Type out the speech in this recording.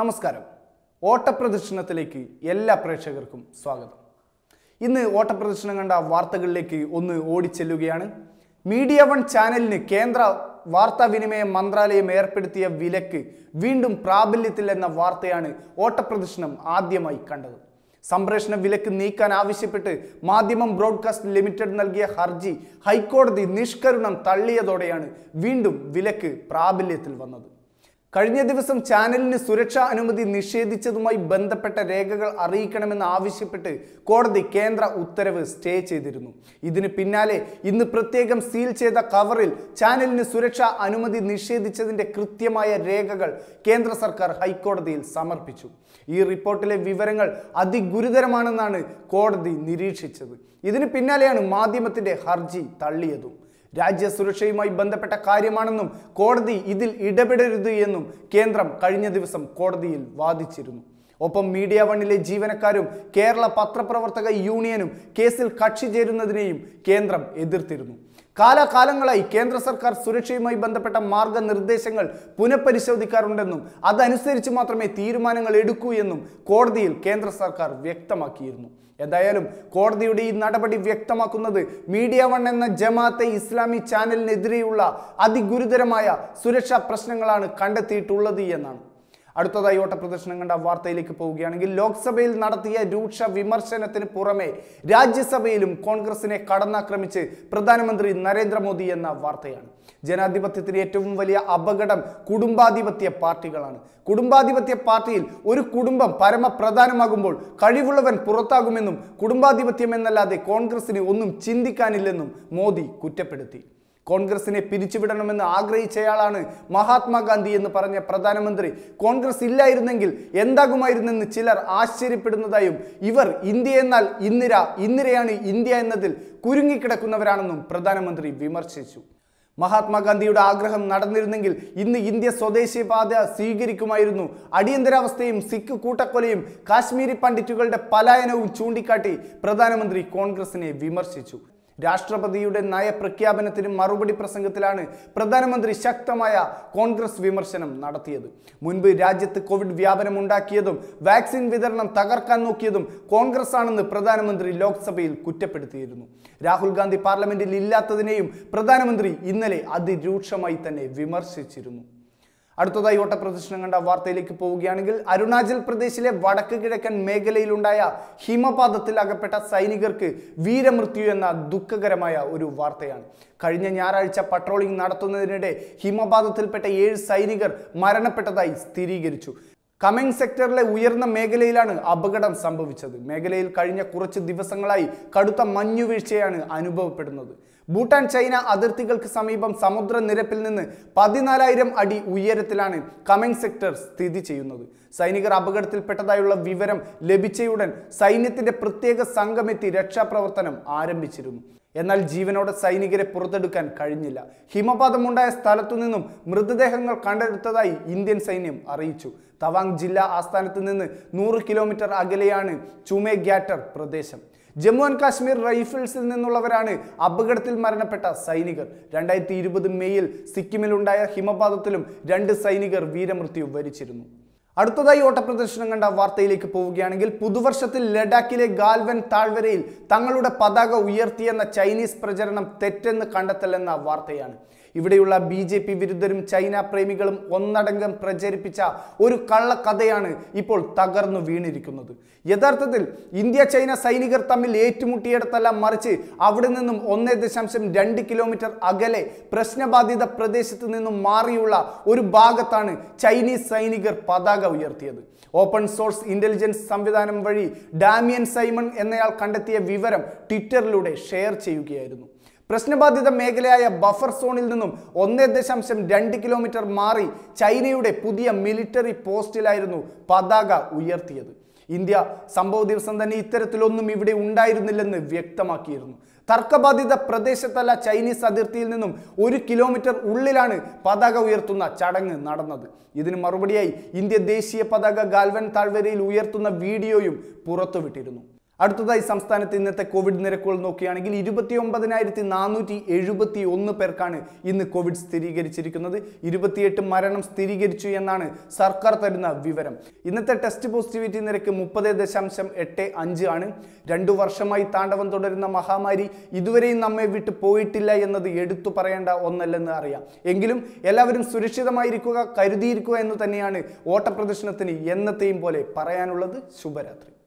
നമസ്കാരം ഓട്ടപ്രദർശനത്തിലേക്ക് എല്ലാ പ്രേക്ഷകർക്കും സ്വാഗതം ഇന്ന് ഓട്ടപ്രദർശനം കണ്ട വാർത്തകളിലേക്ക് ഒന്ന് ഓടിച്ചെല്ലുകയാണ് മീഡിയ വൺ ചാനലിന് കേന്ദ്ര വാർത്താവിനിമയ മന്ത്രാലയം ഏർപ്പെടുത്തിയ വിലക്ക് വീണ്ടും എന്ന വാർത്തയാണ് ഓട്ടപ്രദർശനം ആദ്യമായി കണ്ടത് സംപ്രേഷണ വിലക്ക് നീക്കാൻ ആവശ്യപ്പെട്ട് മാധ്യമം ബ്രോഡ്കാസ്റ്റ് ലിമിറ്റഡ് നൽകിയ ഹർജി ഹൈക്കോടതി നിഷ്കരുണം തള്ളിയതോടെയാണ് വീണ്ടും വിലക്ക് പ്രാബല്യത്തിൽ വന്നത് കഴിഞ്ഞ ദിവസം ചാനലിന് സുരക്ഷാ അനുമതി നിഷേധിച്ചതുമായി ബന്ധപ്പെട്ട രേഖകൾ അറിയിക്കണമെന്ന് ആവശ്യപ്പെട്ട് കോടതി കേന്ദ്ര ഉത്തരവ് സ്റ്റേ ചെയ്തിരുന്നു ഇതിന് പിന്നാലെ ഇന്ന് പ്രത്യേകം സീൽ ചെയ്ത കവറിൽ ചാനലിന് സുരക്ഷാ അനുമതി നിഷേധിച്ചതിന്റെ കൃത്യമായ രേഖകൾ കേന്ദ്ര സർക്കാർ ഹൈക്കോടതിയിൽ സമർപ്പിച്ചു ഈ റിപ്പോർട്ടിലെ വിവരങ്ങൾ അതിഗുരുതരമാണെന്നാണ് കോടതി നിരീക്ഷിച്ചത് ഇതിന് പിന്നാലെയാണ് മാധ്യമത്തിന്റെ ഹർജി തള്ളിയതും രാജ്യസുരക്ഷയുമായി ബന്ധപ്പെട്ട കാര്യമാണെന്നും കോടതി ഇതിൽ ഇടപെടരുത് എന്നും കേന്ദ്രം കഴിഞ്ഞ ദിവസം കോടതിയിൽ വാദിച്ചിരുന്നു ഒപ്പം മീഡിയ വണ്ണിലെ ജീവനക്കാരും കേരള പത്രപ്രവർത്തക യൂണിയനും കേസിൽ കക്ഷി ചേരുന്നതിനെയും കേന്ദ്രം എതിർത്തിരുന്നു കാലാകാലങ്ങളായി കേന്ദ്ര സർക്കാർ സുരക്ഷയുമായി ബന്ധപ്പെട്ട മാർഗനിർദ്ദേശങ്ങൾ പുനഃപരിശോധിക്കാറുണ്ടെന്നും അതനുസരിച്ച് മാത്രമേ തീരുമാനങ്ങൾ എടുക്കൂ എന്നും കോടതിയിൽ കേന്ദ്ര സർക്കാർ വ്യക്തമാക്കിയിരുന്നു എന്തായാലും കോടതിയുടെ ഈ നടപടി വ്യക്തമാക്കുന്നത് മീഡിയ വൺ എന്ന ജമാഅത്തെ ഇസ്ലാമി ചാനലിനെതിരെയുള്ള അതിഗുരുതരമായ സുരക്ഷാ പ്രശ്നങ്ങളാണ് കണ്ടെത്തിയിട്ടുള്ളത് എന്നാണ് അടുത്തതായി പ്രദർശനം കണ്ട വാർത്തയിലേക്ക് പോവുകയാണെങ്കിൽ ലോക്സഭയിൽ നടത്തിയ രൂക്ഷ വിമർശനത്തിന് പുറമെ രാജ്യസഭയിലും കോൺഗ്രസിനെ കടന്നാക്രമിച്ച് പ്രധാനമന്ത്രി നരേന്ദ്രമോദി എന്ന വാർത്തയാണ് ജനാധിപത്യത്തിന് ഏറ്റവും വലിയ അപകടം കുടുംബാധിപത്യ പാർട്ടികളാണ് കുടുംബാധിപത്യ പാർട്ടിയിൽ ഒരു കുടുംബം പരമപ്രധാനമാകുമ്പോൾ കഴിവുള്ളവൻ പുറത്താകുമെന്നും കുടുംബാധിപത്യം എന്നല്ലാതെ കോൺഗ്രസിന് ഒന്നും ചിന്തിക്കാനില്ലെന്നും മോദി കുറ്റപ്പെടുത്തി കോൺഗ്രസിനെ പിരിച്ചുവിടണമെന്ന് ആഗ്രഹിച്ചയാളാണ് മഹാത്മാഗാന്ധി എന്ന് പറഞ്ഞ പ്രധാനമന്ത്രി കോൺഗ്രസ് ഇല്ലായിരുന്നെങ്കിൽ എന്താകുമായിരുന്നെന്ന് ചിലർ ആശ്ചര്യപ്പെടുന്നതായും ഇവർ ഇന്ത്യ എന്നാൽ ഇന്ദിര ഇന്ദിരയാണ് ഇന്ത്യ എന്നതിൽ കുരുങ്ങിക്കിടക്കുന്നവരാണെന്നും പ്രധാനമന്ത്രി വിമർശിച്ചു മഹാത്മാഗാന്ധിയുടെ ആഗ്രഹം നടന്നിരുന്നെങ്കിൽ ഇന്ന് ഇന്ത്യ സ്വദേശി പാത സ്വീകരിക്കുമായിരുന്നു അടിയന്തരാവസ്ഥയും സിഖ് കൂട്ടക്കൊലയും കാശ്മീരി പണ്ഡിറ്റുകളുടെ പലായനവും ചൂണ്ടിക്കാട്ടി പ്രധാനമന്ത്രി കോൺഗ്രസിനെ വിമർശിച്ചു രാഷ്ട്രപതിയുടെ നയപ്രഖ്യാപനത്തിന് മറുപടി പ്രസംഗത്തിലാണ് പ്രധാനമന്ത്രി ശക്തമായ കോൺഗ്രസ് വിമർശനം നടത്തിയത് മുൻപ് രാജ്യത്ത് കോവിഡ് വ്യാപനം ഉണ്ടാക്കിയതും വാക്സിൻ വിതരണം തകർക്കാൻ നോക്കിയതും കോൺഗ്രസ് ആണെന്ന് പ്രധാനമന്ത്രി ലോക്സഭയിൽ കുറ്റപ്പെടുത്തിയിരുന്നു രാഹുൽ ഗാന്ധി പാർലമെന്റിൽ ഇല്ലാത്തതിനെയും പ്രധാനമന്ത്രി ഇന്നലെ അതിരൂക്ഷമായി തന്നെ വിമർശിച്ചിരുന്നു അടുത്തതായി ഓട്ടപ്രദർശനം കണ്ട വാർത്തയിലേക്ക് പോവുകയാണെങ്കിൽ അരുണാചൽ പ്രദേശിലെ വടക്ക് കിഴക്കൻ മേഖലയിലുണ്ടായ ഹിമപാതത്തിൽ അകപ്പെട്ട സൈനികർക്ക് വീരമൃത്യു എന്ന ദുഃഖകരമായ ഒരു വാർത്തയാണ് കഴിഞ്ഞ ഞായറാഴ്ച പട്രോളിംഗ് നടത്തുന്നതിനിടെ ഹിമപാതത്തിൽപ്പെട്ട ഏഴ് സൈനികർ മരണപ്പെട്ടതായി സ്ഥിരീകരിച്ചു കമന്റ് സെക്ടറിലെ ഉയർന്ന മേഖലയിലാണ് അപകടം സംഭവിച്ചത് മേഖലയിൽ കഴിഞ്ഞ കുറച്ച് ദിവസങ്ങളായി കടുത്ത മഞ്ഞുവീഴ്ചയാണ് അനുഭവപ്പെടുന്നത് ഭൂട്ടാൻ ചൈന അതിർത്തികൾക്ക് സമീപം സമുദ്രനിരപ്പിൽ നിന്ന് പതിനാലായിരം അടി ഉയരത്തിലാണ് കമന്റ് സെക്ടർ സ്ഥിതി ചെയ്യുന്നത് സൈനികർ അപകടത്തിൽപ്പെട്ടതായുള്ള വിവരം ലഭിച്ചയുടൻ സൈന്യത്തിന്റെ പ്രത്യേക സംഘമെത്തി രക്ഷാപ്രവർത്തനം ആരംഭിച്ചിരുന്നു എന്നാൽ ജീവനോടെ സൈനികരെ പുറത്തെടുക്കാൻ കഴിഞ്ഞില്ല ഹിമപാതമുണ്ടായ സ്ഥലത്തു നിന്നും മൃതദേഹങ്ങൾ കണ്ടെടുത്തതായി ഇന്ത്യൻ സൈന്യം അറിയിച്ചു തവാങ് ജില്ലാ ആസ്ഥാനത്ത് നിന്ന് നൂറ് കിലോമീറ്റർ അകലെയാണ് ചുമേ ഗ്യാറ്റർ പ്രദേശം ജമ്മു ആൻഡ് കാശ്മീർ റൈഫിൾസിൽ നിന്നുള്ളവരാണ് അപകടത്തിൽ മരണപ്പെട്ട സൈനികർ രണ്ടായിരത്തി ഇരുപത് മെയ്യിൽ സിക്കിമിലുണ്ടായ ഹിമപാതത്തിലും രണ്ട് സൈനികർ വീരമൃത്യു വരിച്ചിരുന്നു അടുത്തതായി ഓട്ടപ്രദർശനം കണ്ട വാർത്തയിലേക്ക് പോവുകയാണെങ്കിൽ പുതുവർഷത്തിൽ ലഡാക്കിലെ ഗാൽവൻ താഴ്വരയിൽ തങ്ങളുടെ പതാക ഉയർത്തിയെന്ന ചൈനീസ് പ്രചരണം തെറ്റെന്ന് കണ്ടെത്തലെന്ന വാർത്തയാണ് ഇവിടെയുള്ള ബി ജെ പി വിരുദ്ധരും ചൈന പ്രേമികളും ഒന്നടങ്കം പ്രചരിപ്പിച്ച ഒരു കള്ളക്കഥയാണ് ഇപ്പോൾ തകർന്നു വീണിരിക്കുന്നത് യഥാർത്ഥത്തിൽ ഇന്ത്യ ചൈന സൈനികർ തമ്മിൽ ഏറ്റുമുട്ടിയിടത്തല്ല മറിച്ച് അവിടെ നിന്നും ഒന്നേ ദശാംശം രണ്ട് കിലോമീറ്റർ അകലെ പ്രശ്നബാധിത പ്രദേശത്ത് നിന്നും മാറിയുള്ള ഒരു ഭാഗത്താണ് ചൈനീസ് സൈനികർ പതാക ഉയർത്തിയത് ഓപ്പൺ സോഴ്സ് ഇന്റലിജൻസ് സംവിധാനം വഴി ഡാമിയൻ സൈമൺ എന്നയാൾ കണ്ടെത്തിയ വിവരം ട്വിറ്ററിലൂടെ ഷെയർ ചെയ്യുകയായിരുന്നു പ്രശ്നബാധിത മേഖലയായ ബഫർ സോണിൽ നിന്നും ഒന്നേ ദശാംശം രണ്ട് കിലോമീറ്റർ മാറി ചൈനയുടെ പുതിയ മിലിറ്ററി പോസ്റ്റിലായിരുന്നു പതാക ഉയർത്തിയത് ഇന്ത്യ സംഭവ ദിവസം തന്നെ ഇത്തരത്തിലൊന്നും ഇവിടെ ഉണ്ടായിരുന്നില്ലെന്ന് വ്യക്തമാക്കിയിരുന്നു തർക്കബാധിത പ്രദേശത്തല്ല ചൈനീസ് അതിർത്തിയിൽ നിന്നും ഒരു കിലോമീറ്റർ ഉള്ളിലാണ് പതാക ഉയർത്തുന്ന ചടങ്ങ് നടന്നത് ഇതിന് മറുപടിയായി ഇന്ത്യ ദേശീയ പതാക ഗാൽവൻ താഴ്വരയിൽ ഉയർത്തുന്ന വീഡിയോയും പുറത്തുവിട്ടിരുന്നു അടുത്തതായി സംസ്ഥാനത്ത് ഇന്നത്തെ കോവിഡ് നിരക്കുകൾ നോക്കുകയാണെങ്കിൽ ഇരുപത്തി ഒമ്പതിനായിരത്തി നാനൂറ്റി എഴുപത്തി ഒന്ന് പേർക്കാണ് ഇന്ന് കോവിഡ് സ്ഥിരീകരിച്ചിരിക്കുന്നത് ഇരുപത്തിയെട്ട് മരണം സ്ഥിരീകരിച്ചു എന്നാണ് സർക്കാർ തരുന്ന വിവരം ഇന്നത്തെ ടെസ്റ്റ് പോസിറ്റിവിറ്റി നിരക്ക് മുപ്പത് ദശാംശം എട്ട് അഞ്ച് ആണ് രണ്ടു വർഷമായി താണ്ഡവം തുടരുന്ന മഹാമാരി ഇതുവരെയും നമ്മെ വിട്ടു പോയിട്ടില്ല എന്നത് എടുത്തു പറയേണ്ട ഒന്നല്ലെന്ന് അറിയാം എങ്കിലും എല്ലാവരും സുരക്ഷിതമായിരിക്കുക കരുതിയിരിക്കുക എന്ന് തന്നെയാണ് ഓട്ടപ്രദർശനത്തിന് എന്നത്തെയും പോലെ പറയാനുള്ളത് ശുഭരാത്രി